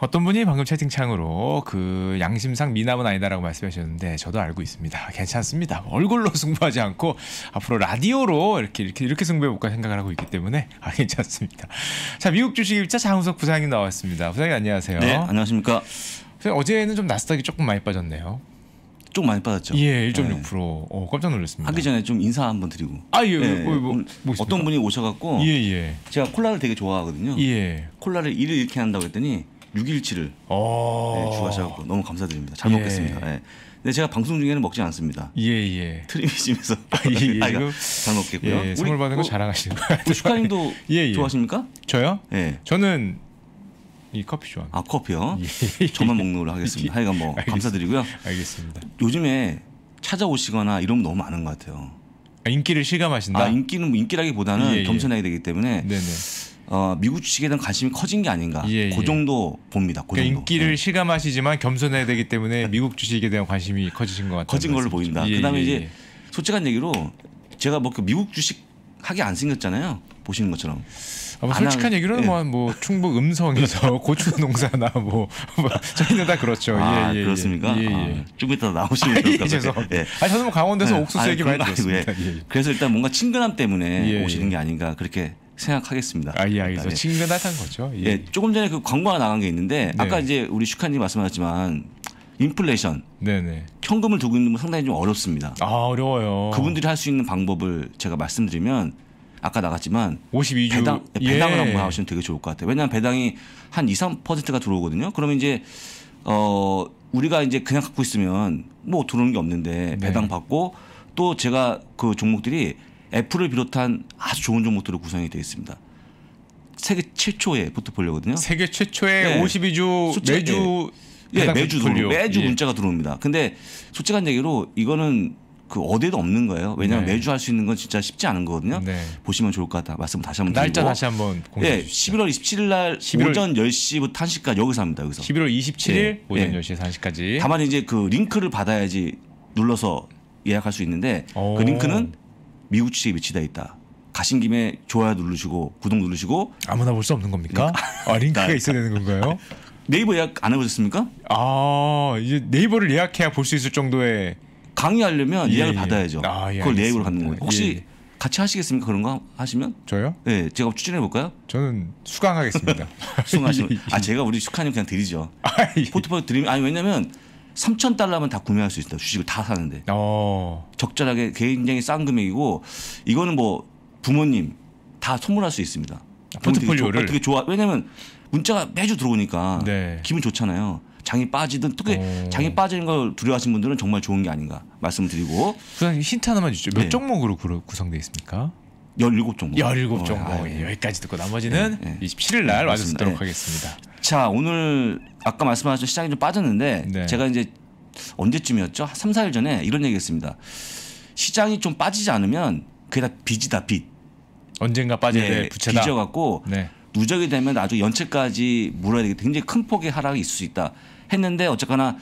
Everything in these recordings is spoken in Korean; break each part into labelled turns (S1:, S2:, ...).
S1: 어떤 분이 방금 채팅창으로 그 양심상 미남은 아니다라고 말씀하셨는데 저도 알고 있습니다. 괜찮습니다. 얼굴로 승부하지 않고 앞으로 라디오로 이렇게 이렇게 이렇게 승부해 볼까 생각을 하고 있기 때문에 아 괜찮습니다. 자 미국 주식 일자 장우석 부장님 나왔습니다. 부장님 안녕하세요. 네 안녕하십니까. 어제는 좀 나스닥이 조금 많이 빠졌네요. 좀 많이 빠졌죠. 예, 1.6%.
S2: 예. 어, 깜짝 놀랐습니다. 하기 전에 좀 인사 한번 드리고. 아 예. 예. 네, 뭐, 뭐, 뭐 어떤 분이 오셔갖고. 예 예. 제가 콜라를 되게 좋아하거든요. 예. 콜라를 일을 이렇게 한다고 했더니 6일치를 어. 네, 주하셔서 너무 감사드립니다. 잘 예. 먹겠습니다. 예. 네. 근데 제가 방송 중에는 먹지 않습니다. 예예. 트리이심에서 아, 예, 예. 아, 그러잘 먹겠고요. 예, 선물 받은 거 자랑하시는 거예요. 슈카님도 예, 예, 좋아하십니까? 저요? 예. 저는 이 커피 좋아. 아 커피요? 예. 예. 저만 먹는 걸로 하겠습니다. 하여간 뭐 알겠습니다. 감사드리고요. 알겠습니다. 요즘에 찾아오시거나 이런 너무 많은 것 같아요.
S1: 아, 인기를 실감하신다. 아,
S2: 인기는 인기라기보다는 예, 예. 겸손하게 되기 때문에 네네. 어, 미국 주식에 대한 관심이 커진 게 아닌가. 예, 그 예. 정도 봅니다. 그 그러니까 정도.
S1: 인기를 네. 실감하시지만 겸손해야 되기 때문에 미국 주식에 대한 관심이 커지신 것 같아요. 커진 걸로 보인다. 예, 그다음에 예, 이제
S2: 솔직한 얘기로 제가 뭐 그 미국 주식 하게 안 생겼잖아요. 보시는 것처럼. 아마 솔직한 한, 얘기로는 예.
S1: 뭐, 뭐 충북 음성에서 고추 농사나 뭐, 뭐 저희는 다 그렇죠. 아, 예, 예,
S2: 그렇습니까? 예, 예. 아, 좀 이따 나오시면 아, 좋을 것 같아요. 죄송니 저는 뭐 강원도에서 옥수수 아니, 얘기 많이 들었습니다. 그래서 일단 뭔가 친근함 때문에 오시는 게 아닌가 그렇게 생각하겠습니다. 아, 예, 알겠습니다. 친근하다는 거죠. 예. 예. 조금 전에 그 광고가 나간 게 있는데 네. 아까 이제 우리 슈카님 말씀하셨지만 인플레이션, 네네. 네. 현금을 두고 있는 분 상당히 좀 어렵습니다. 아 어려워요. 그분들이 할 수 있는 방법을 제가 말씀드리면 아까 나갔지만 52주 배당, 배당을 예. 한번 하시면 되게 좋을 것 같아요. 왜냐하면 배당이 한 2, 3%가 들어오거든요. 그러면 이제 어 우리가 이제 그냥 갖고 있으면 뭐 들어오는 게 없는데 배당 받고 또 제가 그 종목들이 애플을 비롯한 아주 좋은 종목들로 구성이 되어 있습니다. 세계 최초의 포트폴리오거든요. 세계
S1: 최초의 네. 52주
S2: 숫자, 매주 예, 예 매주 들어 매주 예. 문자가 들어옵니다. 근데 솔직한 얘기로 이거는 그 어디에도 없는 거예요. 왜냐하면 네. 매주 할 수 있는 건 진짜 쉽지 않은 거거든요. 네. 보시면 좋을 것 같다. 말씀 다시 한번 날짜 다시 한번 공개해 예, 주시죠. 11월 27일 날 11월... 오전 10시부터 1시까지 여기서 합니다. 여기서. 11월 27일 예. 오전 예. 10시에서 1시까지. 다만 이제 그 링크를 받아야지 눌러서 예약할 수 있는데 그 링크는 미우치에 국 위치돼 있다. 가신 김에 좋아요 누르시고 구독 누르시고
S1: 아무나 볼 수 없는 겁니까?
S2: 그러니까. 아 링크가 있어야 되는 건가요? 네이버 예약 안 해보셨습니까?
S1: 아 이제 네이버를 예약해야 볼 수 있을 정도의
S2: 강의하려면 예, 예약을 예. 받아야죠. 아, 예, 그걸 네이버로 받는 거예요. 혹시 예, 같이 하시겠습니까? 그런 거 하시면? 저요? 네, 제가 추진해 볼까요? 저는 수강하겠습니다. 수강하시면 아 제가 우리 축하님 그냥 드리죠. 아, 포트폴리오 드리면 아니 왜냐면 3천 달러면 다 구매할 수 있다. 주식을 다 사는데 어. 적절하게 굉장히 싼 금액이고 이거는 뭐 부모님 다 선물할 수 있습니다. 포트폴리오를 되게, 좋아. 왜냐면 문자가 매주 들어오니까 네. 기분 좋잖아요. 장이 빠지든 특히 오. 어. 장이 빠지는 걸 두려워하시는 분들은 정말 좋은 게 아닌가 말씀드리고 그냥 힌트 하나만 주죠. 몇 네. 종목으로 구성되어 있습니까? 17 정도. 17 정도. 어, 아, 어, 예, 예. 여기까지 듣고 나머지는 예, 예. 27일 날 와주시도록 예. 하겠습니다. 예. 자, 오늘 아까 말씀하신 시장이 좀 빠졌는데 네. 제가 이제 언제쯤이었죠? 3, 4일 전에 이런 얘기 했습니다. 시장이 좀 빠지지 않으면 그게 다 빚이다, 빚. 언젠가 빠질 때 네, 부채다. 빚어 갖고 네. 누적이 되면 나중에 연체까지 물어야 되기 굉장히 큰 폭의 하락이 있을 수 있다. 했는데 어쨌거나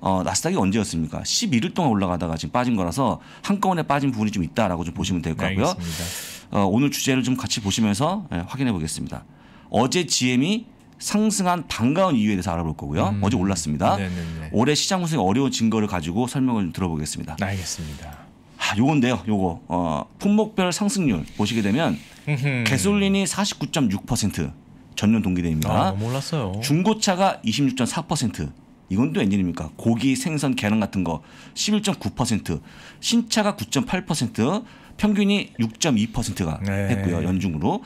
S2: 어, 나스닥이 언제였습니까? 11일 동안 올라가다가 지금 빠진 거라서 한꺼번에 빠진 부분이 좀 있다라고 좀 보시면 될 거고요. 알겠습니다. 어, 오늘 주제를 좀 같이 보시면서 예, 확인해 보겠습니다. 어제 GM이 상승한 반가운 이유에 대해서 알아볼 거고요. 음. 어제 올랐습니다. 네네네. 올해 시장 분석의 어려운 증거를 가지고 설명을 들어보겠습니다. 알겠습니다. 아, 요건데요. 요거 어, 품목별 상승률 보시게 되면 개솔린이49.6% 전년 동기대입니다. 아,
S1: 너랐어요
S2: 중고차가 26.4%. 이건 또엔진입니까 고기, 생선, 계란 같은 거 11.9%, 신차가 9.8%, 평균이 6.2%가 네. 했고요. 연중으로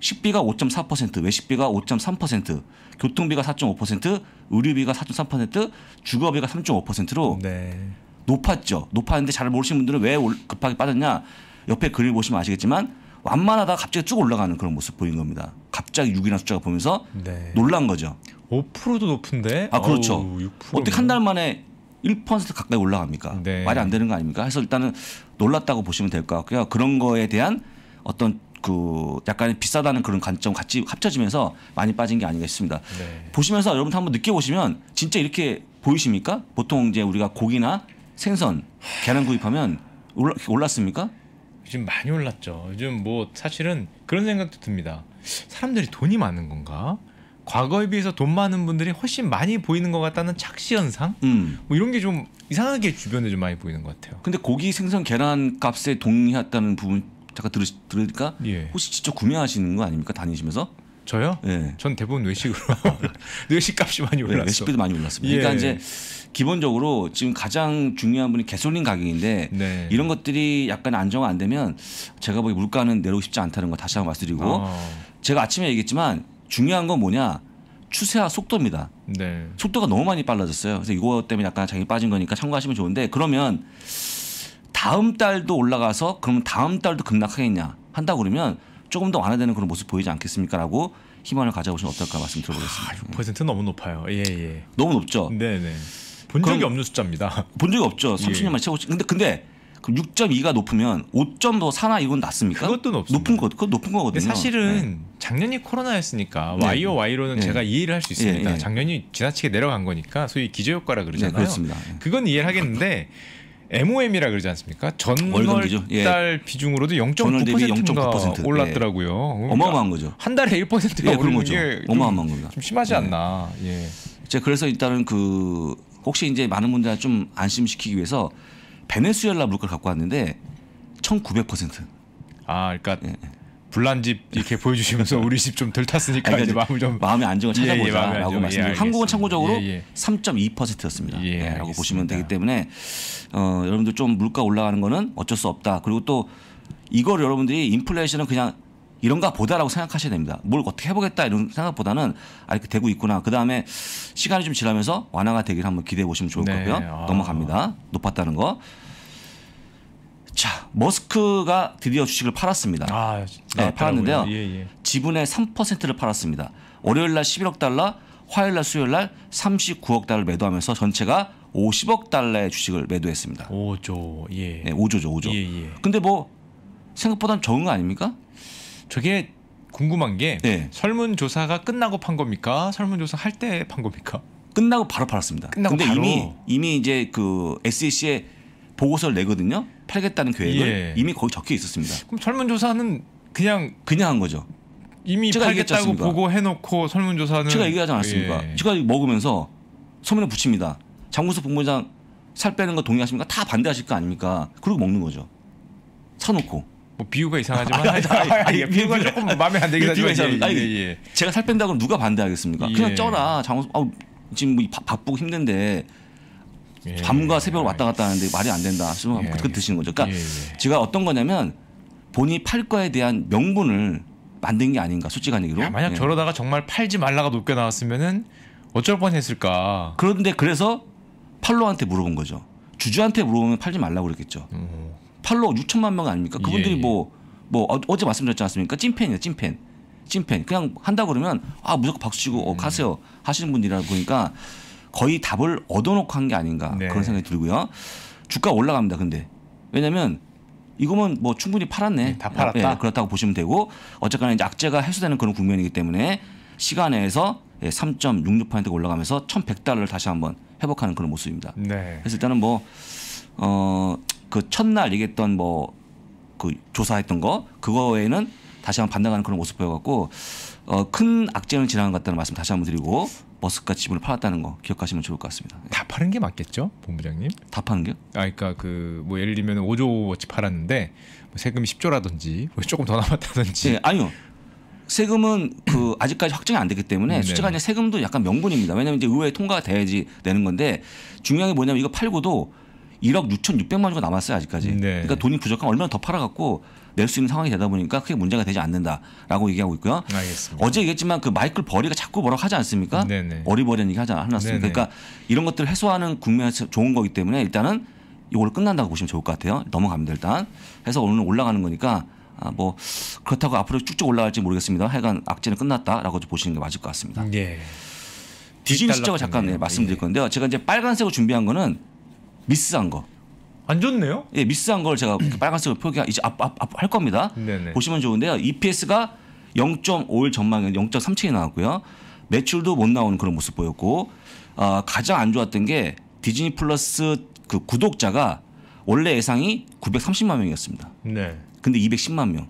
S2: 식비가 5.4%, 외식비가 5.3%, 교통비가 4.5%, 의료비가 4.3%, 주거비가 3.5%로 네. 높았죠. 높았는데 잘 모르시는 분들은 왜 급하게 빠졌냐? 옆에 글을 보시면 아시겠지만 완만하다 갑자기 쭉 올라가는 그런 모습 보인 겁니다. 갑자기 6이라는 숫자가 보면서 네. 놀란 거죠. 5%도
S1: 높은데?
S2: 아 그렇죠. 어떻게 한 달 만에 1% 가까이 올라갑니까? 네. 말이 안 되는 거 아닙니까? 해서 일단은 놀랐다고 보시면 될 것 같고요. 그런 거에 대한 어떤 그 약간 비싸다는 그런 관점 같이 합쳐지면서 많이 빠진 게 아닌가 싶습니다. 네. 보시면서 여러분 한번 느껴보시면 진짜 이렇게 보이십니까? 보통 이제 우리가 고기나 생선, 계란 구입하면 올라, 올랐습니까?
S1: 요즘 많이 올랐죠. 요즘
S2: 뭐 사실은
S1: 그런 생각도 듭니다. 사람들이 돈이 많은 건가? 과거에 비해서 돈 많은 분들이 훨씬 많이 보이는 것 같다는 착시 현상 음. 뭐 이런 게 좀 이상하게 주변에 좀 많이 보이는 것
S2: 같아요. 근데 고기 생선 계란 값에 동의했다는 부분 잠깐 들으, 들으니까 예. 혹시 직접 구매하시는 거 아닙니까 다니시면서? 저요? 네. 전 대부분 외식으로 외식 값이 많이 올랐어. 네, 외식비도 많이 올랐습니다. 예. 그러니까 이제 기본적으로 지금 가장 중요한 분이 개솔린 가격인데 네. 이런 것들이 약간 안정화 안 되면 제가 보기 물가는 내려오고 싶지 않다는 거 다시 한번 말씀드리고 어. 제가 아침에 얘기했지만 중요한 건 뭐냐 추세와 속도입니다. 네. 속도가 너무 많이 빨라졌어요. 그래서 이거 때문에 약간 자기 빠진 거니까 참고하시면 좋은데 그러면 다음 달도 올라가서 그러면 다음 달도 급락하겠냐 한다 그러면 조금 더 완화되는 그런 모습 보이지 않겠습니까라고 희망을 가져보시면 어떨까 말씀 드려보겠습니다.
S1: 6% 아, 너무 높아요.
S2: 예, 예. 너무 높죠. 네, 네. 본 적이 없는 숫자입니다. 본 적이 없죠. 30년 만에 우고치 근데 근데 그럼 6.2가 높으면 5점 더 사나 이건 낮습니까? 그것도 높습니다. 높은 거 그것 높은 거거든요. 사실은 네.
S1: 작년이 코로나였으니까 네. Y와 Y로는 네. 제가
S2: 이해를 할수 예, 있습니다. 네. 작년이
S1: 지나치게 내려간 거니까 소위 기저효과라 네, 그러잖아요. 그렇습니다. 예. 그건 이해를 하겠는데 MOM이라 그러지 않습니까? 전월달 예. 비중으로도 0.9%가 올랐더라고요. 예. 그러니까 어마어마한 거죠. 한
S2: 달에 1%가 예, 오는 거죠. 어마어마한 겁니다. 좀 심하지 않나. 예. 제가 그래서 일단은 그 혹시 이제 많은 분들 좀 안심시키기 위해서 베네수엘라 물가를 갖고 왔는데 1900%. 아, 그러니까 예, 예. 불난
S1: 집 이렇게 보여주시면서 우리 집좀덜 탔으니까 그러니까 이제 마음을 좀
S2: 마음의 안정을 찾아보자라고 예, 예, 말씀드리고 예, 한국은 참고적으로 3.2%였습니다. 예, 예, 라고 보시면 되기 때문에 어, 여러분들 좀 물가 올라가는 거는 어쩔 수 없다. 그리고 또 이걸 여러분들이 인플레이션은 그냥 이런가 보다라고 생각하셔야 됩니다. 뭘 어떻게 해보겠다 이런 생각보다는 아 이렇게 되고 있구나. 그 다음에 시간이 좀 지나면서 완화가 되기를 한번 기대해 보시면 좋을 네. 같고요 아. 넘어갑니다. 높았다는 거. 자, 머스크가 드디어 주식을 팔았습니다. 아, 아 네, 팔았는데요. 예, 예. 지분의 3%를 팔았습니다. 월요일 날 11억 달러, 화요일 날 수요일 날 39억 달러를 매도하면서 전체가 50억 달러의 주식을 매도했습니다. 5조. 예. 네, 5조죠, 5조. 예, 예. 근데 뭐 생각보다는 적은 거 아닙니까?
S1: 저게 궁금한 게 네. 설문 조사가 끝나고 판 겁니까? 설문 조사 할 때판
S2: 겁니까? 끝나고 바로 팔았습니다. 끝나고 근데 바로. 이미 이미 이제 그 SEC의 보고서를 내거든요. 팔겠다는 계획을 예. 이미 거기 적혀 있었습니다.
S1: 그럼 설문조사는
S2: 그냥 그냥 한 거죠. 이미 팔겠다고
S1: 보고해놓고 설문조사는 제가 얘기하지 않았습니까? 예.
S2: 제가 먹으면서 서면에 붙입니다. 장구석 본부장 살 빼는 거 동의하십니까? 다 반대하실 거 아닙니까? 그리고 먹는 거죠. 사놓고. 뭐 비유가 이상하지만 아니, 아니, 아니, 비유가 조금 마음에 안 들긴 하지만 아 예, 예. 제가 살 뺀다고 누가 반대하겠습니까? 그냥 예. 쪄라 장호석 아 지금 뭐 바, 바쁘고 힘든데 예. 밤과 새벽을 왔다 갔다 하는데 말이 안 된다. 그러면 예. 그렇게 드시는 거죠. 그러니까 예, 예. 제가 어떤 거냐면 본인이 팔 거에 대한 명분을 만든 게 아닌가 솔직한 얘기로. 야, 만약 예. 저러다가 정말 팔지 말라가 높게 나왔으면은 어쩔 뻔했을까. 그런데 그래서 팔로한테 물어본 거죠. 주주한테 물어보면 팔지 말라고 그랬겠죠. 음. 팔로 6천만 명 아닙니까? 그분들이 뭐뭐 뭐, 뭐 어, 어제 말씀드렸지 않습니까? 찐팬이에요, 찐팬. 찐팬. 그냥 한다 그러면 아 무조건 박수 치고 어, 음. 가세요 하시는 분이라 보니까 거의 답을 얻어놓고 한 게 아닌가 네. 그런 생각이 들고요. 주가 올라갑니다. 근데 왜냐하면 이거면 뭐 충분히 팔았네. 네, 다 팔았다. 아, 그렇다고 보시면 되고 어쨌거나 이제 악재가 해소되는 그런 국면이기 때문에 시간에서 3.66%가 예, 올라가면서 1,100달러를 다시 한번 회복하는 그런 모습입니다. 네. 그래서 일단은 뭐어그 첫날 얘기했던 뭐그 조사했던 거 그거에는 다시 한번 반등하는 그런 모습 보여갖고 어, 큰 악재는 지나간 것 같다는 말씀 다시 한번 드리고 머스카 지분을 팔았다는 거 기억하시면 좋을 것 같습니다. 예. 다 파는 게 맞겠죠, 본부장님? 다 파는 게요? 아, 그러니까 그뭐
S1: 예를 들면 5조어치 팔았는데 뭐 세금이 10조라든지 뭐 조금 더 남았다든지. 네,
S2: 아니요. 세금은 그 아직까지 확정이 안 되기 때문에 음, 네. 수치가 세금도 약간 명분입니다. 왜냐하면 이제 의회에 통과가 돼야지 되는 건데 중요한 게 뭐냐면 이거 팔고도 1억 6,600만 원가 남았어요 아직까지. 네. 그러니까 돈이 부족하면 얼마나 더 팔아갖고 낼수 있는 상황이 되다 보니까 크게 문제가 되지 않는다라고 얘기하고 있고요. 알겠습니다. 어제 얘기했지만 그 마이클 버리가 자꾸 뭐라고 하지 않습니까? 네네. 어리버리한 얘기 하지 않았습니까? 그러니까 이런 것들을 해소하는 국면에서 좋은 거기 때문에 일단은 이걸 끝난다고 보시면 좋을 것 같아요. 넘어갑니다 일단. 해서 오늘 올라가는 거니까 아, 뭐 그렇다고 앞으로 쭉쭉 올라갈지 모르겠습니다. 하여간 악재는 끝났다라고 보시는 게 맞을 것 같습니다.
S1: 음, 예. 디즈니 시점을 잠깐 네, 말씀드릴
S2: 예. 건데요. 제가 이제 빨간색으로 준비한 거는 미스한 거. 안 좋네요? 예, 미스한 걸 제가 빨간색으로 표기 이제 앞앞할 겁니다. 네네. 보시면 좋은데요. EPS가 0.5일 전망에 0.37이 나왔고요. 매출도 못 나오는 그런 모습 보였고 어, 가장 안 좋았던 게 디즈니 플러스 그 구독자가 원래 예상이 930만 명이었습니다. 네. 근데 210만 명.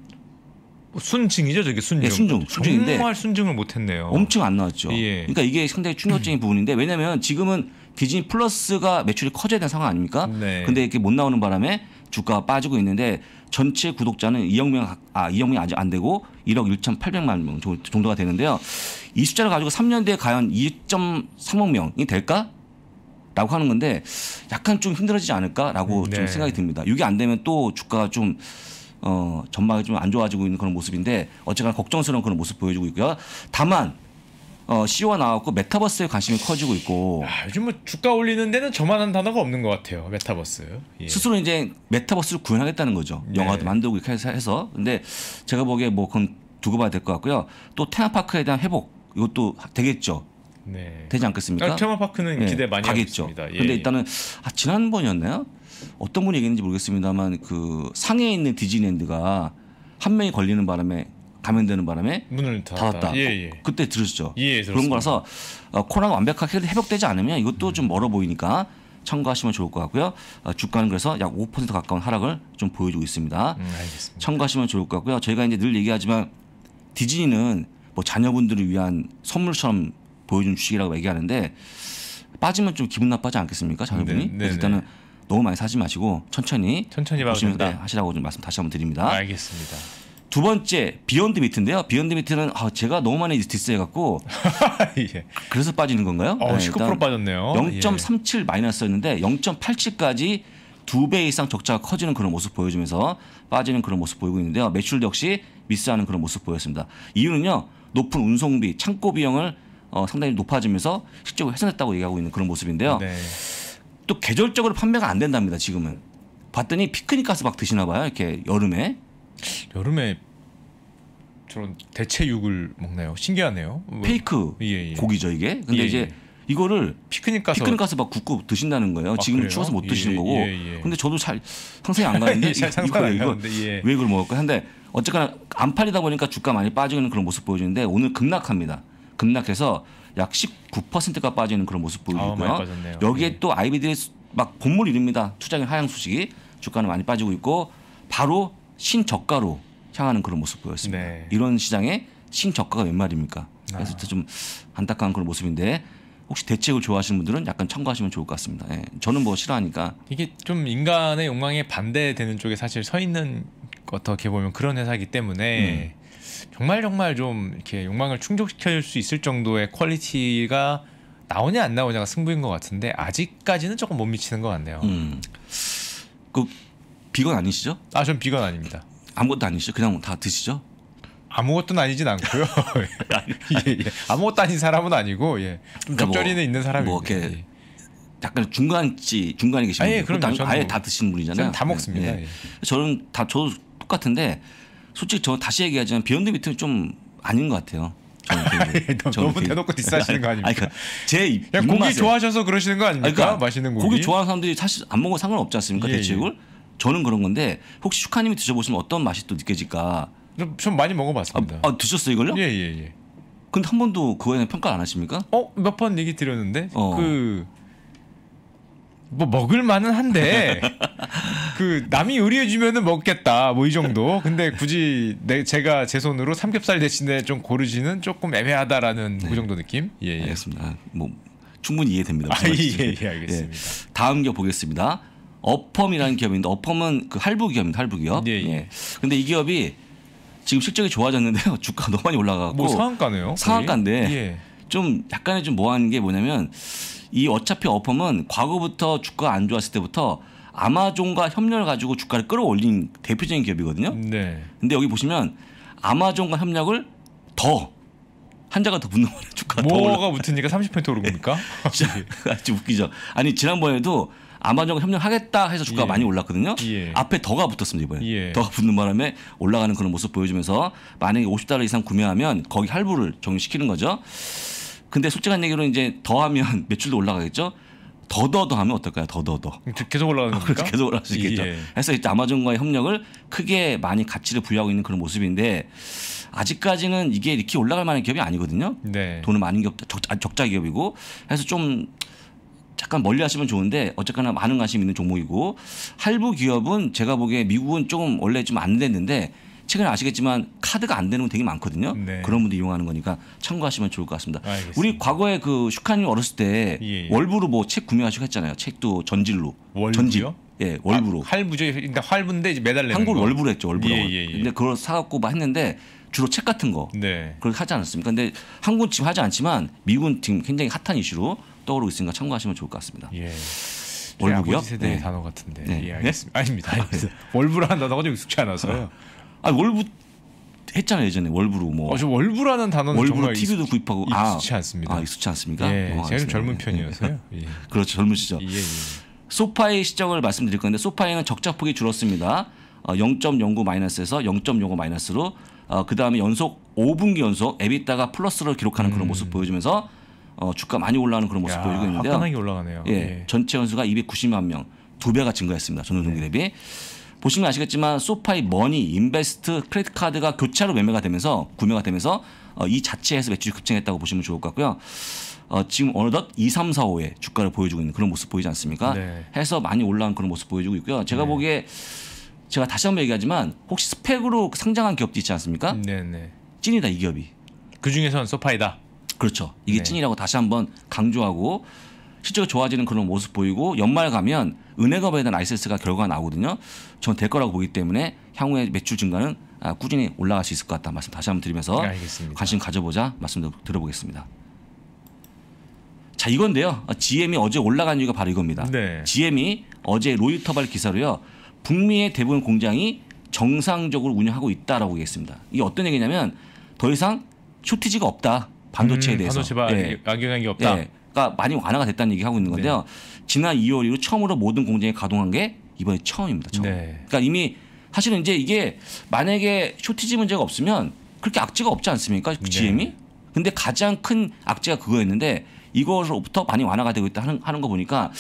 S1: 순증이죠,
S2: 저게 순증. 예, 순증. 순증인데 정말
S1: 순증을 못했네요.
S2: 엄청 안 나왔죠. 예. 그러니까 이게 상당히 충격적인 부분인데 왜냐하면 지금은 기준이 플러스가 매출이 커져야 되는 상황 아닙니까? 네. 근데 이렇게 못 나오는 바람에 주가가 빠지고 있는데 전체 구독자는 2억 명, 아, 2억 명이 아직 안 되고 1억 6,800만 명 정도가 되는데요. 이 숫자를 가지고 3년 뒤에 과연 2.3억 명이 될까? 라고 하는 건데 약간 좀 힘들어지지 않을까라고 네. 좀 생각이 듭니다. 이게 안 되면 또 주가가 좀 어, 전망이 좀 안 좋아지고 있는 그런 모습인데 어쨌거나 걱정스러운 그런 모습 보여주고 있고요. 다만 어, CEO가 나왔고 메타버스에 관심이 커지고 있고 아, 요즘 뭐 주가 올리는 데는 저만한 단어가 없는 것 같아요. 메타버스. 예. 스스로 이제 메타버스를 구현하겠다는 거죠. 네. 영화도 만들고 이렇게 해서 근데 제가 보기에 뭐 그건 두고 봐야 될 것 같고요. 또 테마파크에 대한 회복 이것도 되겠죠. 네. 되지 않겠습니까? 아, 테마파크는 네, 기대 많이 하겠죠 예. 근데 예. 일단은 아, 지난번이었나요? 어떤 분이 얘기했는지 모르겠습니다만 그 상해에 있는 디즈니랜드가 한 명이 걸리는 바람에 감염되는 바람에
S1: 문을 닫았다. 예, 어,
S2: 예. 그때 들으셨죠? 예, 예 그런 거라서 어, 코로나가 완벽하게 회복되지 않으면 이것도 음. 좀 멀어 보이니까 청구하시면 좋을 것 같고요. 어, 주가는 그래서 약 5% 가까운 하락을 좀 보여주고 있습니다. 음, 알겠습니다. 청구하시면 좋을 것 같고요. 저희가 이제 늘 얘기하지만 디즈니는 뭐 자녀분들을 위한 선물처럼 보여준 주식이라고 얘기하는데 빠지면 좀 기분 나빠지 않겠습니까, 자녀분이? 네, 네, 네. 일단은 네. 너무 많이 사지 마시고 천천히 천천히 보시면 하시라고 좀 말씀 다시 한번 드립니다. 알겠습니다. 두 번째 비욘드 미트인데요. 비욘드 미트는 아, 제가 너무 많이 디스해갖고 예. 그래서 빠지는 건가요? 어, 네, 19% 빠졌네요. 0.37 예. 마이너스였는데 0.87까지 두 배 이상 적자가 커지는 그런 모습 보여주면서 빠지는 그런 모습 보이고 있는데요. 매출도 역시 미스하는 그런 모습 보였습니다. 이유는요. 높은 운송비, 창고 비용을 어, 상당히 높아지면서 실적을 훼손했다고 얘기하고 있는 그런 모습인데요. 네. 또 계절적으로 판매가 안 된답니다. 지금은. 봤더니 피크닉 가스 막 드시나 봐요. 이렇게 여름에. 여름에 저런 대체육을 먹나요? 신기하네요. 뭐 페이크 예, 예. 고기죠 이게. 근데 예, 이제 예. 이거를 피크닉 가서 피크닉 가서 막 굽고 드신다는 거예요. 아, 지금 은 추워서 못 예, 드시는 거고. 예, 근데 저도 잘 평소에 안 가는데 이거 이거 왜그걸 먹을까? 근데 어쨌거나 안 팔리다 보니까 주가 많이 빠지는 그런 모습 보여주는데 오늘 급락합니다. 급락해서 약 19%가 빠지는 그런 모습 아, 보여주고요. 아, 여기에 또 아이비들이 막 본물 이릅니다. 투자금 하향 소식이 주가는 많이 빠지고 있고 바로 신저가로 향하는 그런 모습 보였습니다. 네. 이런 시장에 신저가가 웬 말입니까? 아. 그래서 아. 좀 안타까운 그런 모습인데 혹시 대책을 좋아하시는 분들은 약간 참고하시면 좋을 것 같습니다. 예. 저는 뭐 싫어하니까
S1: 이게 좀 인간의 욕망에 반대되는 쪽에 사실 서 있는 어떻게 보면 그런 회사이기 때문에 음. 정말 정말 좀 이렇게 욕망을 충족시킬 수 있을 정도의 퀄리티가 나오냐 안 나오냐가 승부인 것 같은데 아직까지는 조금 못 미치는 것 같네요.
S2: 음. 그 비건 아니시죠? 아, 전 비건 아닙니다. 아무것도 아니시죠? 그냥 다 드시죠?
S1: 아무것도 아니진 않고요. 예, 예. 아무것도 아닌 사람은 아니고 예. 좀 그러니까 히 뭐, 있는 사람입니다.
S2: 뭐 이렇게 예, 예. 약간 중간지 중간에 계신 아, 예, 분, 그럼 아예 다 드시는 분이잖아요. 다 예, 먹습니다. 예. 저는 다 저도 똑같은데 솔직히 저 다시 얘기하지만 비욘드 미트는 좀 아닌 것 같아요. 되게, 너무 되게, 대놓고 디스시는거 아닙니까? 그러니까 제 입맛에, 고기 좋아하셔서
S1: 그러시는 거 아닙니까? 그러니까 맛있는 고기. 고기 좋아하는
S2: 사람들이 사실 안 먹어 상관없지 않습니까? 대체육을. 저는 그런 건데 혹시 축하님이 드셔보시면 어떤 맛이 또 느껴질까? 좀 많이 먹어봤습니다. 아, 아 드셨어요 이걸요? 예예예. 예, 예. 근데 한 번도 그거에 대한 평가를 안 하십니까? 어몇 번 얘기
S1: 드렸는데 어. 그뭐 먹을 만은 한데 그 남이 의뢰해주면은 먹겠다 뭐 이 정도. 근데 굳이 내 제가 제 손으로 삼겹살 대신에 좀 고르지는 조금 애매하다라는 네. 그 정도 느낌.
S2: 예, 예. 알겠습니다. 뭐 충분히 이해됩니다. 아, 예, 예, 알겠습니다. 예. 다음 겨 보겠습니다. 어펌이라는 기업인데 어펌은 그 할부 기업입니다. 할부 기업. 예. 예. 예. 근데 이 기업이 지금 실적이 좋아졌는데요. 주가 너무 많이 올라가고 뭐 상한가네요. 상한가인데 예. 좀 약간의 좀 뭐하는 게 뭐냐면 이 어차피 어펌은 과거부터 주가 안 좋았을 때부터 아마존과 협력을 가지고 주가를 끌어올린 대표적인 기업이거든요. 네. 근데 여기 보시면 아마존과 협력을 더 한자가 더 붙는 거예요. 주가 뭐가 붙으니까 30% 오른 겁니까? 진짜 아주 웃기죠. 아니 지난번에도 아마존과 협력하겠다 해서 주가가 예. 많이 올랐거든요. 예. 앞에 더가 붙었습니다 이번에. 예. 더가 붙는 바람에 올라가는 그런 모습 보여주면서 만약에 50달러 이상 구매하면 거기 할부를 적용시키는 거죠. 근데 솔직한 얘기로 이제 더하면 매출도 올라가겠죠. 더 더더 하면 어떨까요? 더 더더.
S1: 계속 올라가는 그렇죠. 겁니까? 계속 올라갈 수 있겠죠. 예, 예.
S2: 그래서 이제 아마존과의 협력을 크게 많이 가치를 부여하고 있는 그런 모습인데 아직까지는 이게 이렇게 올라갈 만한 기업이 아니거든요. 네. 돈은 많은 기업, 적 아, 적자 기업이고 해서 좀 잠깐 멀리 하시면 좋은데 어쨌거나 많은 관심 있는 종목이고 할부 기업은 제가 보기에 미국은 조금 원래 좀 안 됐는데 최근에 아시겠지만 카드가 안 되는 분 되게 많거든요. 네. 그런 분들 이용하는 거니까 참고하시면 좋을 것 같습니다. 알겠습니다. 우리 과거에 그 슈카님 어렸을 때 예. 예. 월부로 뭐 책 구매하시고 했잖아요. 책도 전질로. 월부요? 전질. 예, 월부로. 아, 할부죠. 그러니까 할부인데 이제 매달리는 한국 월부로 했죠. 월부로고 예, 예, 예, 근데 그걸 사갖고 막 했는데 주로 책 같은 거. 네. 그걸 하지 않았습니까? 근데 한국은 지금 하지 않지만 미국은 지금 굉장히 핫한 이슈로 떠오르고 있으니까 참고하시면 좋을 것 같습니다. 예. 월북이요? 세대 네. 단어
S1: 같은데. 네. 예, 네? 알겠습니다. 아,
S2: 네? 아닙니다. 아닙니다. 월부라는 단어가 좀 익숙치 않아서요. 아, 아, 월부 했잖아요 예전에 월부로 뭐. 어, 저 월부라는 단어는 월부 정말 TV도 익숙, 구입하고 아, 익숙치 아, 않습니다. 아, 익숙치 않습니까? 예, 어, 제가 좀 젊은
S1: 편이어서요.
S2: 네. 예. 그렇죠, 젊으시죠. 예, 예. 소파의 시점을 말씀드릴 건데 소파에는 적자폭이 줄었습니다. 어, 0.09 마이너스에서 0.05 마이너스로 어, 그 다음에 연속 5분기 연속 에비타가 플러스를 기록하는 그런 음. 모습 보여주면서 어, 주가 많이 올라가는 그런 모습 야, 보이고 있는데요. 화끈하게 올라가네요. 예, 예. 전체 연수가 290만 명, 두 배가 증가했습니다. 전년 동기 대비. 네. 보시면 아시겠지만 소파이 머니, 인베스트, 크레딧 카드가 교차로 매매가 되면서 구매가 되면서 어, 이 자체에서 매출이 급증했다고 보시면 좋을 것 같고요. 어, 지금 어느덧 2, 3, 4호의 주가를 보여주고 있는 그런 모습 보이지 않습니까? 네. 해서 많이 올라온 그런 모습 보여주고 있고요. 제가 네. 보기에 제가 다시 한 번 얘기하지만 혹시 스펙으로 그 상장한 기업도 있지 않습니까? 네네. 네. 찐이다 이 기업이. 그 중에서는 소파이다. 그렇죠. 이게 네. 찐이라고 다시 한번 강조하고 실제로 좋아지는 그런 모습 보이고 연말 가면 은행업에 대한 i s 스가 결과가 나오거든요. 전 될 거라고 보기 때문에 향후에 매출 증가는 아, 꾸준히 올라갈 수 있을 것 같다 말씀 다시 한번 드리면서 네, 관심 가져보자 말씀 들어보겠습니다. 자 이건데요. 아, GM이 어제 올라간 이유가 바로 이겁니다. 네. GM이 어제 로이터발 기사로요. 북미의 대부분 공장이 정상적으로 운영하고 있다라고 얘기했습니다. 이게 어떤 얘기냐면 더 이상 쇼티지가 없다. 반도체에 음, 대해서 반도체 예.
S1: 악영향이 없다. 예.
S2: 그러니까 많이 완화가 됐다는 얘기 하고 있는 건데요. 네. 지난 2월 이후 처음으로 모든 공장이 가동한 게 이번이 처음입니다. 처음. 네. 그러니까 이미 사실은 이제 이게 만약에 쇼티지 문제가 없으면 그렇게 악재가 없지 않습니까? GM이? 네. 근데 가장 큰 악재가 그거였는데 이것으로부터 많이 완화가 되고 있다 하는, 하는 거 보니까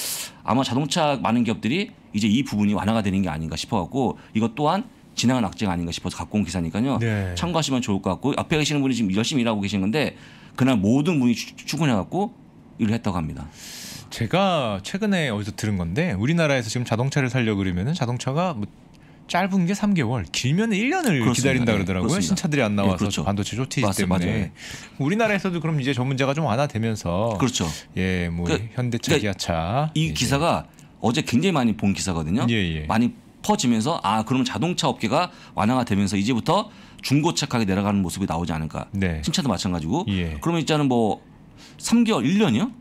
S2: 아마 자동차 많은 기업들이 이제 이 부분이 완화가 되는 게 아닌가 싶어 갖고 이것 또한 진행한 악재가 아닌가 싶어서 갖고 온 기사니까요. 네. 참고하시면 좋을 것 같고 앞에 계시는 분이 지금 열심히 일하고 계신 건데 그날 모든 분이 출근해갖고 일을 했다고
S1: 합니다. 제가 최근에 어디서 들은 건데 우리나라에서 지금 자동차를 살려 그러면은 자동차가 뭐 짧은 게 3개월, 길면 1년을 그렇습니다. 기다린다 예, 그러더라고요. 네, 신차들이 안 예, 나와서 네, 그렇죠. 반도체 쇼티지 때문에. 맞아요. 우리나라에서도 그럼 이제 전 문제가 좀 완화되면서 그렇죠. 예,
S2: 뭐그 그러니까 현대차, 그러니까 기아차. 이 예. 기사가 어제 굉장히 많이 본 기사거든요. 예, 예. 많이 싶어지면서 아 그러면 자동차 업계가 완화가 되면서 이제부터 중고차 하게 내려가는 모습이 나오지 않을까. 네. 신차도 마찬가지고. 예. 그러면 일단은 뭐 3개월 1년이요?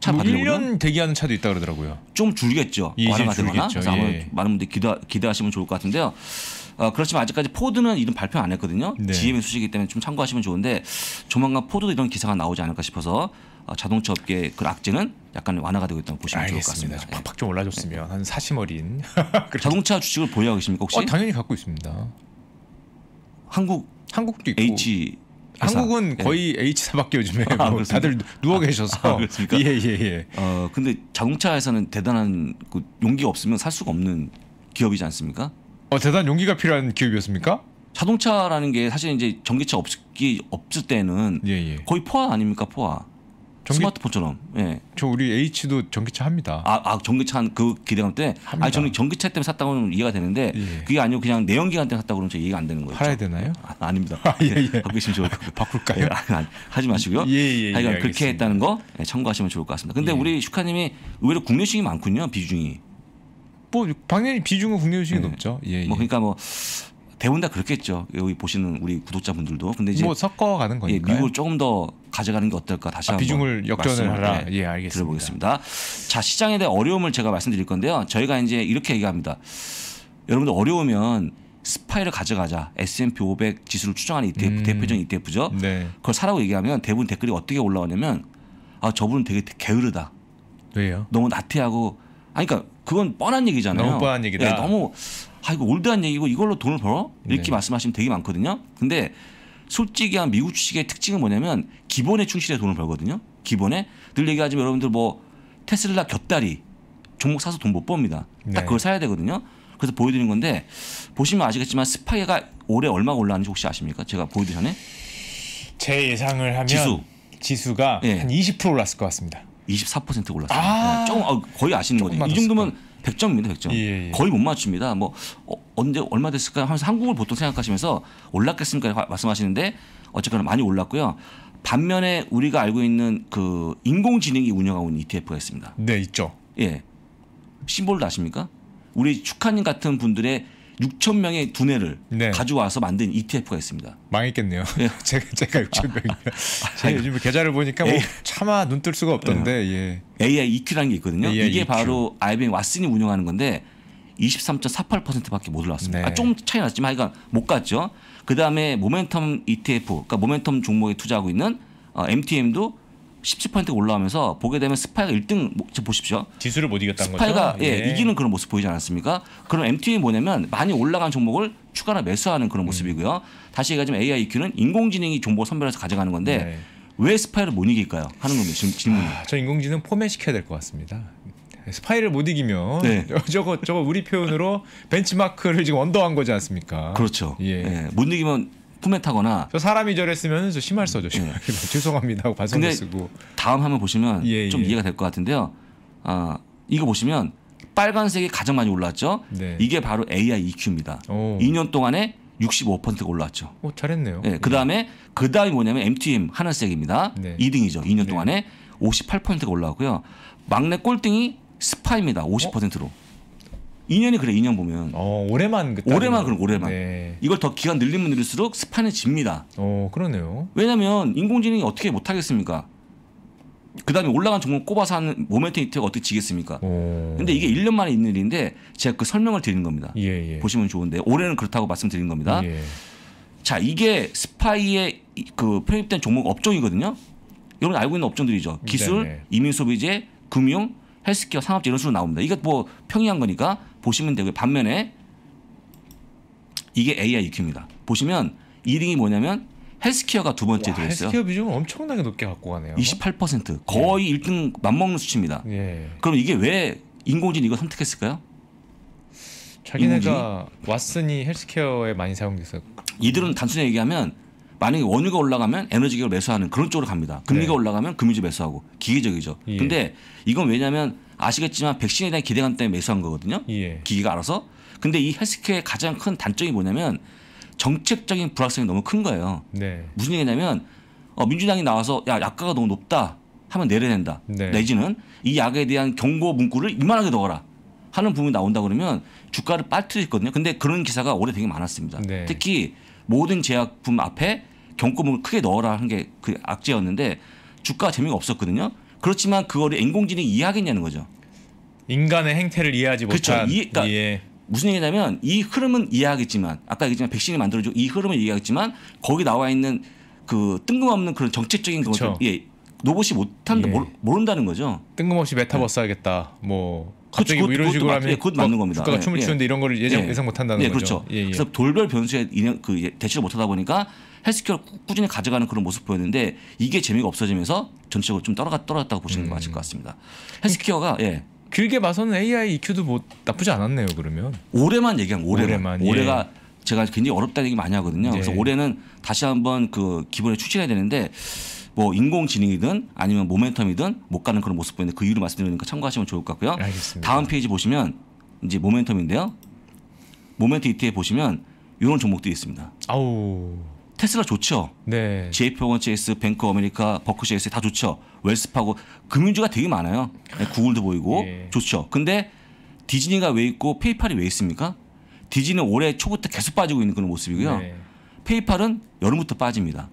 S1: 차뭐 받으려고 1년
S2: 대기하는 차도 있다 그러더라고요. 좀 줄겠죠. 예, 완화가 되거나. 그래서 아마 예. 많은 분들이 기대, 기대하시면 좋을 것 같은데요. 어, 그렇지만 아직까지 포드는 이런 발표 안 했거든요. 네. GM의 수이기 때문에 좀 참고하시면 좋은데 조만간 포드도 이런 기사가 나오지 않을까 싶어서 어, 자동차 업계 의그 악재는 약간 완화가 되고 있다고 보시면 알겠습니다. 좋을 것 같습니다. 예. 팍팍 좀 올라줬으면
S1: 네. 한 사심어린 자동차 주식을 보유하고 계십니까 혹시? 어, 당연히 갖고 있습니다. 한국 한국도 있고 H 한국은 예. 거의
S2: 예. H사밖에 요즘에 아, 뭐 다들 누워
S1: 계셔서 예예예.
S2: 아, 예, 예. 어 근데 자동차 회사는 대단한 그 용기가 없으면 살 수가 없는 기업이지 않습니까? 어 대단 용기가 필요한 기업이었습니까? 자동차라는 게 사실 이제 전기차 없기 없을 때는 예, 거의 포화 아닙니까 포화. 전기... 스마트폰처럼. 예. 저 우리 H도 전기차 합니다. 아, 아 전기차 그 기대감 때문에. 아 저는 전기차 때문에 샀다고는 이해가 되는데 예. 그게 아니고 그냥 내연기관 때문에 샀다고 그러면 이해가 안 되는 거예요. 팔아야 되나요? 아, 닙니다 아, 예, 예. 예. 바꾸시 좋을 것같요 바꿀까요? 예, 하지 마시고요. 예, 예, 예 하여간 예, 그렇게 했다는 거 예, 참고하시면 좋을 것 같습니다. 근데 우리 슈카님이 의외로 국내식이 많군요 비중이.
S1: 뭐 당연히 비중은 국내 식이 네. 높죠. 예, 뭐 예. 뭐
S2: 그러니까 뭐 대부분 다 그렇겠죠. 여기 보시는 우리 구독자분들도. 근데 이제 뭐 섞어가는 거니까 예, 미국을 조금 더 가져가는 게 어떨까 다시 아, 한번 비중을 역전을 하라. 예, 예, 알겠습니다. 들어보겠습니다. 자, 시장에 대한 어려움을 제가 말씀드릴 건데요. 저희가 이제 이렇게 얘기합니다. 여러분들 어려우면 스파이를 가져가자. S&P 500 지수를 추정하는 ETF, 음. 대표적인 ETF죠. 네. 그걸 사라고 얘기하면 대부분 댓글이 어떻게 올라오냐면 아, 저분은 되게 게으르다. 왜요? 너무 나태하고 아니 그러니까 그건 뻔한 얘기잖아요. 너무 뻔한 얘기다. 예, 너무 아 이거 올드한 얘기고 이걸로 돈을 벌어 이렇게 네. 말씀하시면 되게 많거든요. 근데 솔직히 한 미국 주식의 특징은 뭐냐면 기본에 충실해 돈을 벌거든요. 기본에 늘 얘기하지만 여러분들 뭐 테슬라 곁다리 종목 사서 돈못 법니다. 딱 네. 그걸 사야 되거든요. 그래서 보여드리는 건데 보시면 아시겠지만 스파이가 올해 얼마 가 올라왔는지 혹시 아십니까? 제가 보여드리 전에 제 예상을 하면 지수 지수가 네. 예. 한20% 올랐을 것 같습니다. 24% 올랐어요. 아~ 네. 조금 어, 거의 아시는 거죠. 이 정도면 100점입니다. 100점. 예, 예. 거의 못 맞춥니다. 뭐 어, 언제 얼마 됐을까 하면서 한국을 보통 생각하시면서 올랐겠습니까 말씀하시는데 어쨌거나 많이 올랐고요. 반면에 우리가 알고 있는 그 인공지능이 운영하고 있는 ETF가 있습니다. 네, 있죠. 예. 심볼도 아십니까? 우리 축하님 같은 분들의 6천 명의 두뇌를 네. 가져와서 만든 ETF가 있습니다. 망했겠네요. 예.
S1: 제가 제가 6천 명이면
S2: 제가 요즘 뭐 계좌를 보니까 뭐 예.
S1: 차마 눈뜰 수가 없던데.
S2: 예. 예. AI EQ라는 게 있거든요. AI 이게 EQ. 바로 IBM 왓슨이 운영하는 건데 23.48%밖에 못 올랐습니다. 네. 아, 좀 차이 났지만 하여못 갔죠. 그 다음에 모멘텀 ETF, 그러니까 모멘텀 종목에 투자하고 있는 어, MTM도 17% 올라오면서 보게 되면 스파이가 1등 뭐, 보십시오. 지수를 못 이겼다는 스파이가 거죠? 예, 네. 이기는 그런 모습 보이지 않았습니까? 그럼 MT이 뭐냐면 많이 올라간 종목을 추가로 매수하는 그런 음. 모습이고요. 음. 다시 얘기하자면 AIQ는 인공지능이 정보 선별해서 가져가는 건데 네. 왜 스파이를 못 이길까요? 하는 겁니다. 질문이. 아, 저 인공지능
S1: 포맷시켜야 될 것 같습니다. 스파이를 못 이기면 네. 저거 저거 우리 표현으로 벤치마크를 지금 언더한 거지 않습니까?
S2: 그렇죠. 예. 예. 못 이기면 포맷하거나 저 사람이 저랬으면 저 심할 써죠 심할 네.
S1: 죄송합니다 하고 반성도 쓰고
S2: 다음 한번 보시면 예, 좀 예. 이해가 될 것 같은데요 아 이거 보시면 빨간색이 가장 많이 올랐죠 네. 이게 바로 AI EQ입니다 오. 2년 동안에 65%가 올라왔죠.
S1: 오, 잘했네요. 네,
S2: 그 다음에 네. 그 다음이 뭐냐면 MTM 하늘색입니다. 네. 2등이죠. 2년 동안에 58%가 올라왔고요. 막내 꼴등이 스파입니다. 50%로. 어? 2년이 그래 2년 보면. 어 올해만 그 올해만 그럼 올해만. 네. 이걸 더 기간 늘리면 늘릴수록 스판이 집니다. 어 그러네요. 왜냐하면 인공지능이 어떻게 못 하겠습니까? 그다음에 올라간 종목 꼽아서 하는 모멘텀 이트가 어떻게 지겠습니까? 오. 근데 이게 1년 만에 있는 일인데 제가 그 설명을 드리는 겁니다. 예, 예. 보시면 좋은데 올해는 그렇다고 말씀드린 겁니다. 예. 자 이게 스파이에그 편입된 종목 업종이거든요. 여러분 알고 있는 업종들이죠. 기술, 네네. 이민 소비재, 금융, 헬스케어, 산업재 이런 식으로 나옵니다. 이게 뭐 평이한 거니까 보시면 되고요. 반면에 이게 AI EQ입니다. 보시면 1등이 뭐냐면 헬스케어가 두 번째 와, 들어있어요. 헬스케어
S1: 비중은 엄청나게 높게 갖고 가네요. 28%
S2: 거의 예. 1등 맞먹는 수치입니다. 예. 그럼 이게 왜 인공지능 이거 선택했을까요?
S1: 자기네가 인공지능?
S2: 왔으니 헬스케어에 많이 사용돼서 이들은 단순히 얘기하면 만약에 원유가 올라가면 에너지기을 매수하는 그런 쪽으로 갑니다. 금리가 네. 올라가면 금유주 매수하고 기계적이죠. 예. 근데 이건 왜냐하면 아시겠지만 백신에 대한 기대감 때문에 매수한 거거든요. 예. 기기가 알아서. 근데 이 헬스케어의 가장 큰 단점이 뭐냐면 정책적인 불확성이 너무 큰 거예요. 네. 무슨 얘기냐면 어, 민주당이 나와서 야 약가가 너무 높다 하면 내려야 된다. 네. 내지는 이 약에 대한 경고 문구를 이만하게 넣어라 하는 부분이 나온다 그러면 주가를 빠뜨리거든요. 근데 그런 기사가 올해 되게 많았습니다. 네. 특히 모든 제약품 앞에 경고문을 크게 넣어라 하는 게 그 악재였는데 주가 재미가 없었거든요. 그렇지만 그거를 인공지능이 이해하겠냐는 거죠. 인간의 행태를 이해하지 그렇죠. 못한. 이, 그러니까 예. 무슨 얘기냐면 이 흐름은 이해하겠지만 아까 얘기했지만 백신이 만들어지고 이 흐름을 이해하겠지만 거기 나와 있는 그 뜬금없는 그런 정책적인 그것들 예, 로봇이 못한다 예. 모른다는 거죠. 뜬금없이 메타버스 예. 하겠다. 뭐 그렇죠. 갑자기 그렇뭐 이런 식으로 하면 예, 그것 맞는 겁니다. 국가가 춤을 예, 예. 추는데 이런 거 예상, 예. 예상 못한다는 거죠. 그렇죠. 그래서 돌별 변수에 그 대처를 못하다 보니까 헬스케어를 꾸준히 가져가는 그런 모습 보였는데 이게 재미가 없어지면서 전체적으로 좀 떨어가 떨어졌다고 보시는 음. 게 맞을 것 같습니다. 헬스케어가 예. 길게 봐서는 AI EQ도 뭐 나쁘지 않았네요. 그러면 올해만 얘기한 올해만, 올해만 예. 올해가 제가 굉장히 어렵다 얘기 많이 하거든요. 예. 그래서 올해는 다시 한번 그 기본에 추진해야 되는데 뭐 인공지능이든 아니면 모멘텀이든 못 가는 그런 모습 보이는데 그 이유를 말씀드리니까 참고하시면 좋을 것 같고요. 알겠습니다. 다음 페이지 보시면 이제 모멘텀인데요. 모멘트 이트에 보시면 이런 종목들이 있습니다. 아우. 테슬라 좋죠. 네. JP모건 체이스, 뱅크 어메리카, 버크셔 에이스다 좋죠. 웰스파고 금융주가 되게 많아요. 네, 구글도 보이고 예. 좋죠. 근데 디즈니가 왜 있고 페이팔이 왜 있습니까? 디즈니는 올해 초부터 계속 빠지고 있는 그런 모습이고요. 네. 페이팔은 여름부터 빠집니다.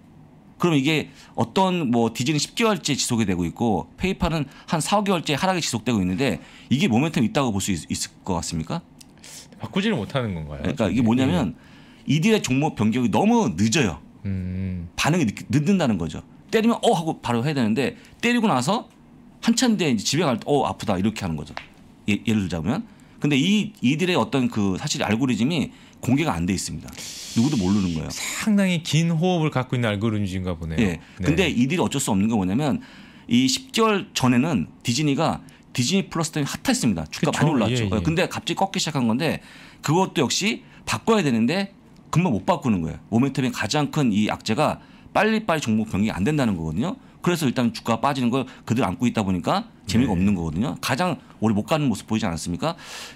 S2: 그럼 이게 어떤 뭐 디즈니 10개월째 지속이 되고 있고 페이팔은 한 4, 5개월째 하락이 지속되고 있는데 이게 모멘텀 있다고 볼 수 있을 것 같습니까? 바꾸지를
S1: 못하는 건가요? 그러니까
S2: 이게 뭐냐면 예. 이들의 종목 변경이 너무 늦어요. 음. 반응이 늦, 는다는 거죠. 때리면 어 하고 바로 해야 되는데 때리고 나서 한참 뒤에 집에 갈 때 어 아프다 이렇게 하는 거죠. 예, 예를 들자면 근데 이 이들의 어떤 그 사실 알고리즘이 공개가 안 돼 있습니다. 누구도 모르는 거예요. 상당히 긴 호흡을 갖고 있는 알고리즘인가 보네요. 예. 네. 근데 이들이 어쩔 수 없는 게 뭐냐면 이 10개월 전에는 디즈니가 디즈니 플러스 때문에 핫했습니다. 주가 그쵸? 많이 올랐죠. 예, 예. 근데 갑자기 꺾기 시작한 건데 그것도 역시 바꿔야 되는데 금방 못 바꾸는 거예요. 모멘텀의 가장 큰 이 악재가 빨리빨리 종목 변경이 안 된다는 거거든요. 그래서 일단 주가 빠지는 걸 그대로 안고 있다 보니까 재미가 네. 없는 거거든요. 가장 오래 못 가는 모습 보이지 않았습니까?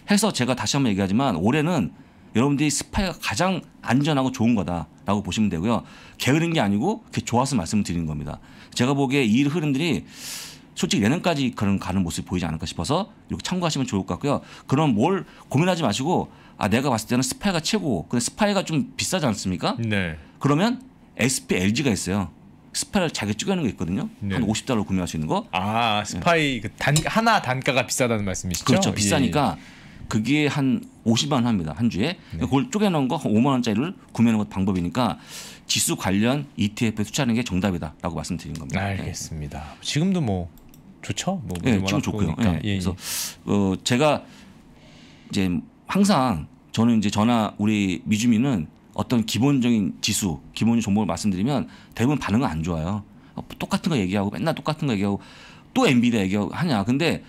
S2: 해서 제가 다시 한번 얘기하지만 올해는 여러분들이 스파이가 가장 안전하고 좋은 거다라고 보시면 되고요. 게으른 게 아니고 그게 좋아서 말씀드리는 을 겁니다. 제가 보기에 이 흐름들이 솔직히 내년까지 그런 가는 모습이 보이지 않을까 싶어서 이렇게 참고하시면 좋을 것 같고요. 그럼 뭘 고민하지 마시고 아 내가 봤을 때는 스파이가 최고. 근데 스파이가 좀 비싸지 않습니까? 네. 그러면 SP LG가 있어요. 스파를 자기 쪼개는 게 있거든요. 네. 한 50달러 구매할 수 있는 거. 아 스파이 예. 네. 그단 하나 단가가 비싸다는 말씀이시죠? 그렇죠. 예. 비싸니까 예. 그게 한 50만 원 합니다 한 주에. 네. 그러니까 그걸 쪼개놓은 거 5만 원짜리를 구매하는 것 방법이니까 지수 관련 ETF에 투자하는 게 정답이다라고 말씀드린 겁니다. 알겠습니다.
S1: 예. 지금도 뭐 좋죠. 뭐 예, 지금 좋고요. 예, 예, 예, 그래서
S2: 어, 제가 이제 항상 저는 이제 전화 우리 미주민은 어떤 기본적인 지수, 기본 종목을 말씀드리면 대부분 반응은 안 좋아요. 어, 똑같은 거 얘기하고 맨날 똑같은 거 얘기하고 또 엔비디아 얘기하고 하냐. 근데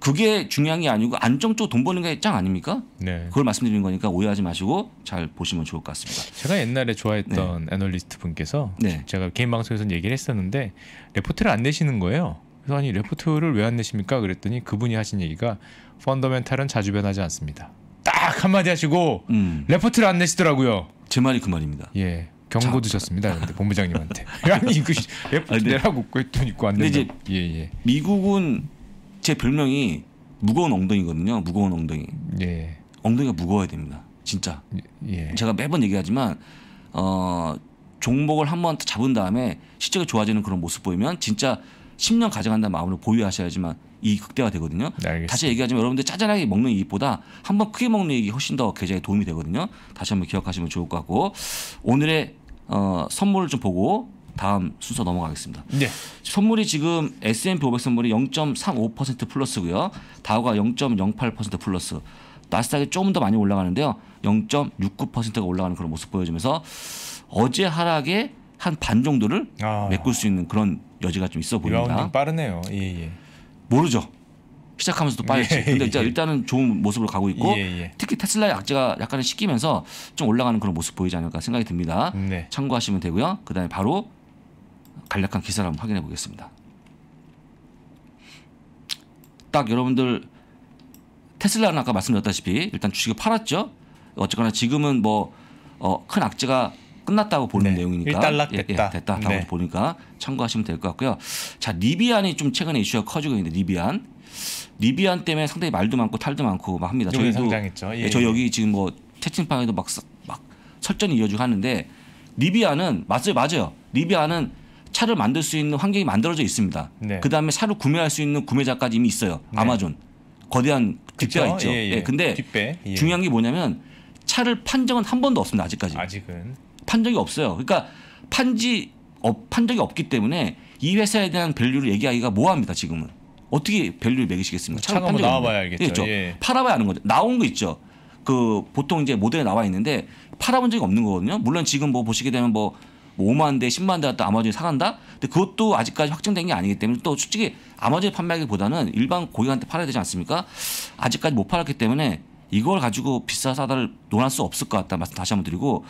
S2: 그게 중요한 게 아니고 안정적으로 돈 버는 게 짱 아닙니까? 네. 그걸 말씀드리는 거니까 오해하지 마시고 잘 보시면 좋을 것 같습니다.
S1: 제가 옛날에 좋아했던 네. 애널리스트 분께서 네. 제가 개인 방송에서 얘기를 했었는데 레포트를 안 내시는 거예요. 그래서 아니 레포트를왜 안 내십니까? 그랬더니 그분이 하신 얘기가 펀더멘탈은 자주 변하지 않습니다. 딱 한마디 하시고 음. 레프트를 안 내시더라고요. 제 말이 그 말입니다. 예. 경고 드셨습니다. 근데
S2: 본부장님한테. 아니 그 레프트 내라고 그랬더니 안 된다. 이 예, 예. 미국은 제 별명이 무거운 엉덩이거든요. 무거운 엉덩이. 예. 엉덩이가 무거워야 됩니다. 진짜. 예. 제가 매번 얘기하지만 어 종목을 한 번 잡은 다음에 실적이 좋아지는 그런 모습 보이면 진짜 10년 가져간다는 마음으로 보유하셔야지만 이 극대화 되거든요. 네, 다시 얘기하지만 여러분들 짜잘하게 먹는 이익보다 한 번 크게 먹는 이익이 훨씬 더 계좌에 도움이 되거든요. 다시 한번 기억하시면 좋을 것 같고 오늘의 어, 선물을 좀 보고 다음 순서 넘어가겠습니다. 네. 선물이 지금 S&P 500 선물이 0.35% 플러스고요. 다우가 0.08% 플러스. 나스닥이 조금 더 많이 올라가는데요. 0.69%가 올라가는 그런 모습 보여주면서 어제 하락에 한반 정도를 아. 메꿀 수 있는 그런 여지가 좀 있어 보입니다. 빠르네요. 예, 예. 모르죠. 시작하면서도 빠르지. 예, 근데 일 예. 일단은 좋은 모습으로 가고 있고 예, 예. 특히 테슬라의 악재가 약간은 씻기면서 좀 올라가는 그런 모습 보이지 않을까 생각이 듭니다. 네. 참고하시면 되고요. 그다음에 바로 간략한 기사를 한번 확인해 보겠습니다. 딱 여러분들 테슬라는 아까 말씀드렸다시피 일단 주식을 팔았죠. 어쨌거나 지금은 뭐 어, 악재가 끝났다고 보는 네. 내용이니까 1달러 됐다. 예, 예, 됐다라고 네. 보니까 참고하시면 될 것 같고요. 자 리비안이 좀 최근에 이슈가 커지고 있는데 리비안 리비안 때문에 상당히 말도 많고 탈도 많고 막 합니다. 저희도 상장했죠. 예, 예. 저 예. 여기 지금 뭐 채팅방에도 막, 막 설전이 이어지고 하는데 리비안은 맞아요, 맞아요. 리비안은 차를 만들 수 있는 환경이 만들어져 있습니다. 네. 그 다음에 차를 구매할 수 있는 구매자까지 이미 있어요. 네. 아마존 거대한 뒷배가 있죠. 예, 근데 뒷배. 중요한 게 뭐냐면 차를 판정은 한 번도 없습니다. 아직까지. 아직은. 판정이 없어요. 그러니까 판지 어, 판정이 없기 때문에 이 회사에 대한 밸류를 얘기하기가 뭐합니다 지금은. 어떻게 밸류를 매기시겠습니까? 차가 한번 나와봐야 알겠죠. 그렇죠. 예, 팔아봐야 하는 거죠. 나온 거 있죠. 그 보통 이제 모델에 나와 있는데 팔아본 적이 없는 거거든요. 물론 지금 뭐 보시게 되면 뭐 5만 뭐 대, 10만 대 갖다 아마존이 사간다? 근데 그것도 아직까지 확정된 게 아니기 때문에 또 솔직히 아마존 판매하기보다는 일반 고객한테 팔아야 되지 않습니까? 아직까지 못 팔았기 때문에 이걸 가지고 비싸 사다를 논할 수 없을 것 같다 말씀 다시 한번 드리고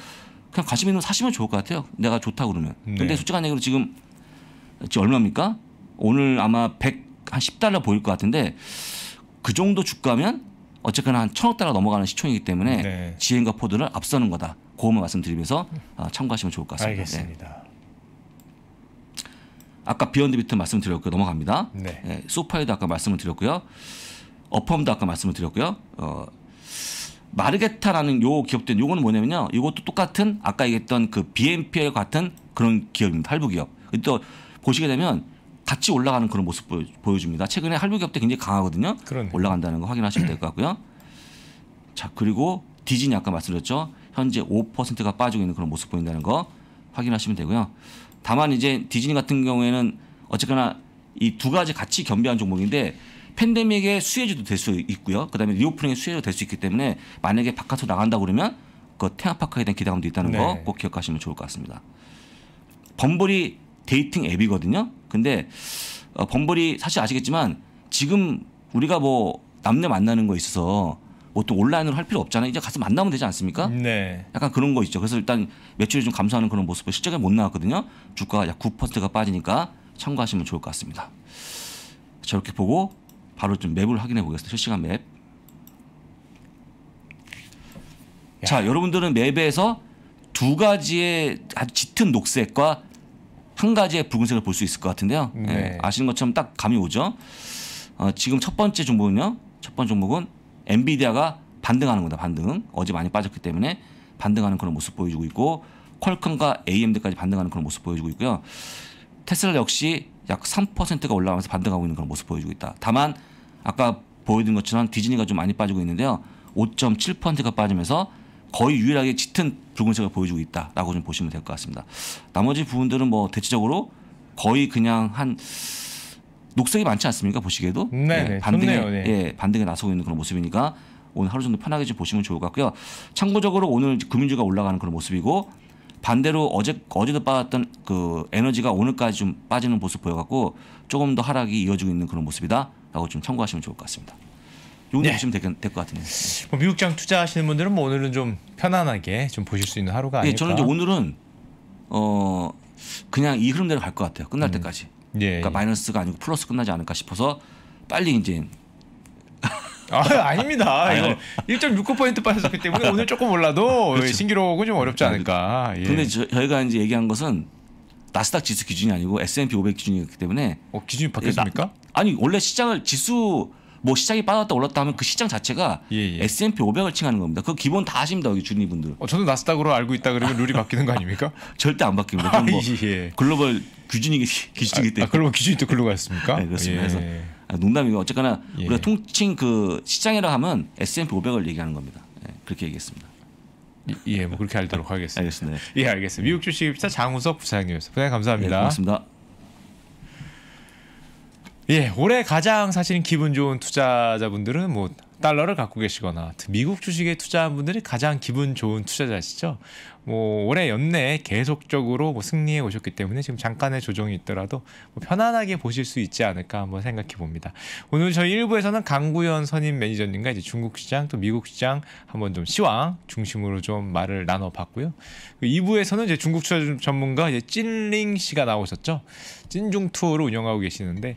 S2: 그냥 가시 있는 거 사시면 좋을 것 같아요. 내가 좋다 그러면. 네. 근데 솔직한 얘기로 지금 지금 얼마입니까? 오늘 아마 100 한 10달러 보일 것 같은데 그 정도 주가면 어쨌거나 한 천억 달러 넘어가는 시총이기 때문에 네. 지엔과 포드를 앞서는 거다. 고것만 말씀드리면서 아, 참고하시면 좋을 것 같습니다. 네. 알겠습니다. 네. 아까 비욘드 비트 말씀드렸고 요 넘어갑니다. 네. 예, 소파에도 아까 말씀을 드렸고요. 어펌도 아까 말씀을 드렸고요. 어, 마르게타라는 요 기업들 요거는 뭐냐면요. 이것도 똑같은 아까 얘기했던 그 BNPL 같은 그런 기업입니다. 할부 기업. 또 보시게 되면 같이 올라가는 그런 모습 보여, 줍니다 최근에 할부 기업도 굉장히 강하거든요. 그러네. 올라간다는 거 확인하시면 될 것 같고요. 자 그리고 디즈니 아까 말씀드렸죠. 현재 5%가 빠지고 있는 그런 모습 보인다는 거 확인하시면 되고요. 다만 이제 디즈니 같은 경우에는 어쨌거나 이 두 가지 같이 겸비한 종목인데 팬데믹의 수혜주도 될 수 있고요. 그다음에 리오프닝의 수혜주도 될 수 있기 때문에 만약에 바깥으로 나간다 그러면 그 테마파크에 대한 기대감도 있다는 네. 거꼭 기억하시면 좋을 것 같습니다. 범블이 데이팅 앱이거든요. 근데 어, 범블이 사실 아시겠지만 지금 우리가 뭐 남녀 만나는 거 있어서 보통 뭐 온라인으로 할 필요 없잖아요. 이제 가서 만나면 되지 않습니까? 네. 약간 그런 거 있죠. 그래서 일단 매출이 좀 감소하는 그런 모습을 실적에 못 나왔거든요. 주가가 약 9%가 빠지니까 참고하시면 좋을 것 같습니다. 저렇게 보고 바로 좀 맵을 확인해 보겠습니다. 실시간 맵. 야. 자, 여러분들은 맵에서 두 가지의 아주 짙은 녹색과 한 가지의 붉은색을 볼 수 있을 것 같은데요. 네. 예, 아시는 것처럼 딱 감이 오죠. 어, 지금 첫 번째 종목은요. 첫 번째 종목은 엔비디아가 반등하는 거다. 반등. 어제 많이 빠졌기 때문에 반등하는 그런 모습 보여주고 있고 퀄컴과 AMD까지 반등하는 그런 모습 보여주고 있고요. 테슬라 역시 약 3%가 올라가면서 반등하고 있는 그런 모습 보여주고 있다. 다만 아까 보여드린 것처럼 디즈니가 좀 많이 빠지고 있는데요. 5.7%가 빠지면서 거의 유일하게 짙은 붉은색을 보여주고 있다라고 좀 보시면 될 것 같습니다. 나머지 부분들은 뭐 대체적으로 거의 그냥 한 녹색이 많지 않습니까 보시기에도 네, 예, 네, 반등에 좋네요, 네. 예, 반등에 나서고 있는 그런 모습이니까 오늘 하루 정도 편하게 좀 보시면 좋을 것 같고요. 참고적으로 오늘 금융주가 올라가는 그런 모습이고 반대로 어제 어제도 빠졌던 그 에너지가 오늘까지 좀 빠지는 모습 보여갖고 조금 더 하락이 이어지고 있는 그런 모습이다라고 좀 참고하시면 좋을 것 같습니다. 요기 네. 주시면 될 것 같은데.
S1: 뭐 미국장 투자하시는 분들은 뭐
S2: 오늘은 좀 편안하게 좀 보실 수 있는 하루가 예, 아닐까. 예, 저는 이제 오늘은 어 그냥 이 흐름대로 갈 것 같아요. 끝날 음. 때까지. 예, 그러니까 예. 마이너스가 아니고 플러스 끝나지 않을까 싶어서 빨리 이제 아, 아닙니다. 1 6 9 빠졌기 때문에 오늘 조금 올라도 그렇죠. 신기록은 좀 어렵지 그렇죠. 않을까. 예. 근데 저, 희가 이제 얘기한 것은 나스닥 지수 기준이 아니고 S&P 500 기준이기 때문에 어, 기준이 바뀌었습니까? 예, 나, 아니 원래 시장을 지수 뭐 시장이 빠졌다 올랐다 하면 그 시장 자체가 예, 예. S&P 500을 칭하는 겁니다. 그 기본 다 아십니다. 여기 주님 분들. 어, 저도 나스닥으로 알고 있다 그러면 룰이 바뀌는 거 아닙니까? 절대 안 바뀝니다. 뭐 아, 예, 예. 글로벌 규준이기, 기준이기 때문에. 아, 아, 글로 기준이 또 글로 갔습니까? 네, 그렇습니다. 예. 그래서 아, 농담이고 어쨌거나 예. 우리가 통칭 그 시장이라 하면 S&P 500을 얘기하는 겁니다. 예, 그렇게 얘기했습니다. 예, 예 뭐 그렇게 알도록 하겠습니다. 알겠습니다. 네. 예, 알겠습니다. 미국 주식 입사 장우석 부장님이었습니다부장님
S1: 감사합니다. 예, 고맙습니다. 예, 올해 가장 사실 기분 좋은 투자자분들은 뭐 달러를 갖고 계시거나 미국 주식에 투자한 분들이 가장 기분 좋은 투자자시죠. 뭐 올해 연내에 계속적으로 뭐 승리해 오셨기 때문에 지금 잠깐의 조정이 있더라도 뭐 편안하게 보실 수 있지 않을까 한번 생각해 봅니다. 오늘 저희 1부에서는 강구현 선임 매니저님과 이제 중국 시장 또 미국 시장 한번 좀 시황 중심으로 좀 말을 나눠봤고요. 2부에서는 그 이제 중국 투자 전문가 이제 찐링 씨가 나오셨죠. 찐중 투어를 운영하고 계시는데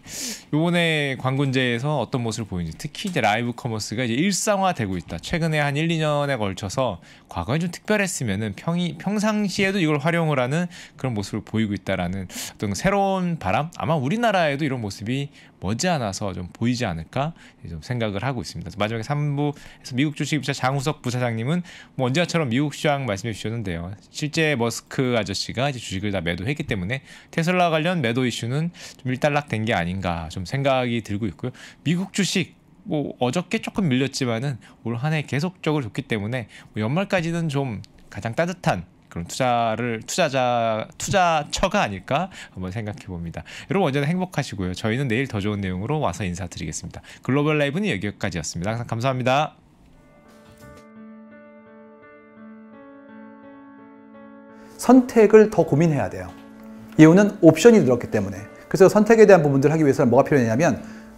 S1: 요번에 광군제에서 어떤 모습을 보이는지 특히 이제 라이브 커머스가 이제 일상화되고 있다. 최근에 한 1, 2년에 걸쳐서 과거에 좀 특별했으면은 평이 평상시에도 이걸 활용을 하는 그런 모습을 보이고 있다라는 어떤 새로운 바람 아마 우리나라에도 이런 모습이 머지않아서 좀 보이지 않을까 좀 생각을 하고 있습니다. 마지막에 3부에서 미국 주식 부자 장우석 부사장님은 뭐 언제나처럼 미국 시장 말씀해 주셨는데요. 실제 머스크 아저씨가 이제 주식을 다 매도했기 때문에 테슬라 관련 매도 이슈는 좀 일단락된 게 아닌가 좀 생각이 들고 있고요. 미국 주식 뭐 어저께 조금 밀렸지만은 올한해 계속적으로 좋기 때문에 뭐 연말까지는 좀 가장 따뜻한 그런 투자를 투자자 투자처가 아닐까 한번 생각해 봅니다. 여러분 언제나 행복하시고요. 저희는 내일 더 좋은 내용으로 와서 인사드리겠습니다. 글로벌 라이브는 여기까지였습니다. 항상 감사합니다. 선택을 더 고민해야 돼요. 이유는 옵션이 늘었기 때문에. 그래서 선택에 대한 부분들 을 하기 위해서는 뭐가 필요하냐면